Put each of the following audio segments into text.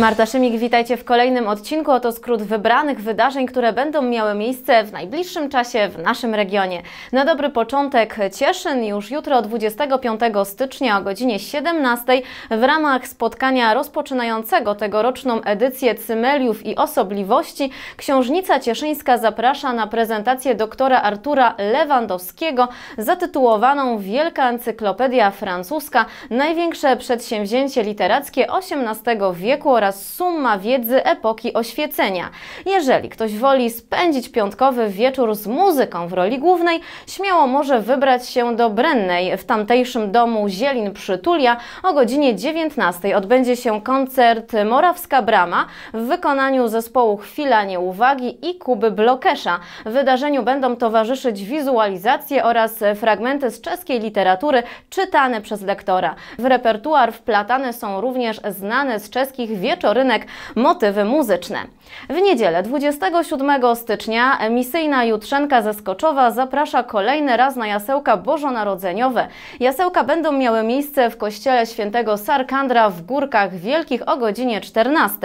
Marta Szymik, witajcie w kolejnym odcinku. Oto skrót wybranych wydarzeń, które będą miały miejsce w najbliższym czasie w naszym regionie. Na dobry początek Cieszyn już jutro 25 stycznia o godzinie 17 w ramach spotkania rozpoczynającego tegoroczną edycję Cymeliów i Osobliwości księżnica cieszyńska zaprasza na prezentację doktora Artura Lewandowskiego zatytułowaną Wielka Encyklopedia Francuska – największe przedsięwzięcie literackie XVIII wieku oraz suma wiedzy epoki oświecenia. Jeżeli ktoś woli spędzić piątkowy wieczór z muzyką w roli głównej, śmiało może wybrać się do Brennej. W tamtejszym domu Zielin Przytulia o godzinie 19 odbędzie się koncert Morawska Brama w wykonaniu zespołu Chwila Nieuwagi i Kuby Blokesza. Wydarzeniu będą towarzyszyć wizualizacje oraz fragmenty z czeskiej literatury czytane przez lektora. W repertuar wplatane są również znane z czeskich wieczorów wieczorynek motywy muzyczne. W niedzielę 27 stycznia emisyjna Jutrzenka Zeskoczowa zaprasza kolejny raz na jasełka bożonarodzeniowe. Jasełka będą miały miejsce w kościele świętego Sarkandra w Górkach Wielkich o godzinie 14.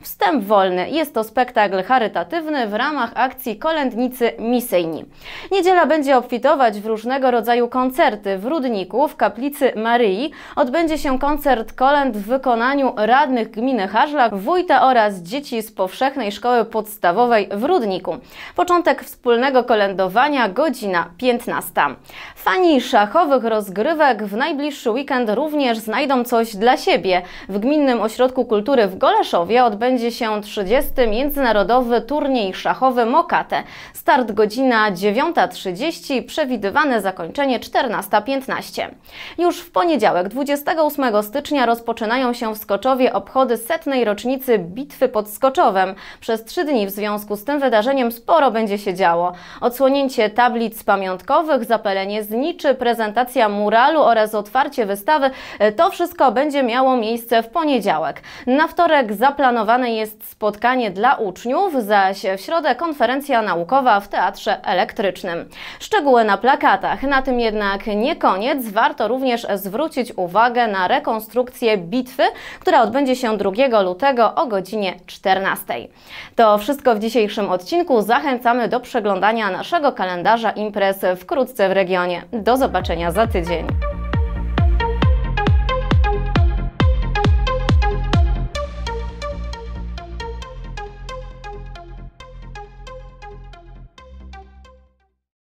Wstęp wolny. Jest to spektakl charytatywny w ramach akcji Kolędnicy Misyjni. Niedziela będzie obfitować w różnego rodzaju koncerty. W Rudniku, w kaplicy Maryi odbędzie się koncert kolęd w wykonaniu radnych gminy Hażlak, wójta oraz dzieci z Powszechnej Szkoły Podstawowej w Rudniku. Początek wspólnego kolędowania, godzina 15. Fani szachowych rozgrywek w najbliższy weekend również znajdą coś dla siebie. W Gminnym Ośrodku Kultury w Goleszowie odbędzie się 30. Międzynarodowy Turniej Szachowy Mokate. Start godzina 9.30, przewidywane zakończenie 14.15. Już w poniedziałek, 28 stycznia rozpoczynają się w Skoczowie obchody setki setnej rocznicy bitwy pod Skoczowem. Przez trzy dni w związku z tym wydarzeniem sporo będzie się działo. Odsłonięcie tablic pamiątkowych, zapalenie zniczy, prezentacja muralu oraz otwarcie wystawy – to wszystko będzie miało miejsce w poniedziałek. Na wtorek zaplanowane jest spotkanie dla uczniów, zaś w środę konferencja naukowa w Teatrze Elektrycznym. Szczegóły na plakatach. Na tym jednak nie koniec. Warto również zwrócić uwagę na rekonstrukcję bitwy, która odbędzie się 2 2 lutego o godzinie 14. To wszystko w dzisiejszym odcinku. Zachęcamy do przeglądania naszego kalendarza imprez wkrótce w regionie. Do zobaczenia za tydzień.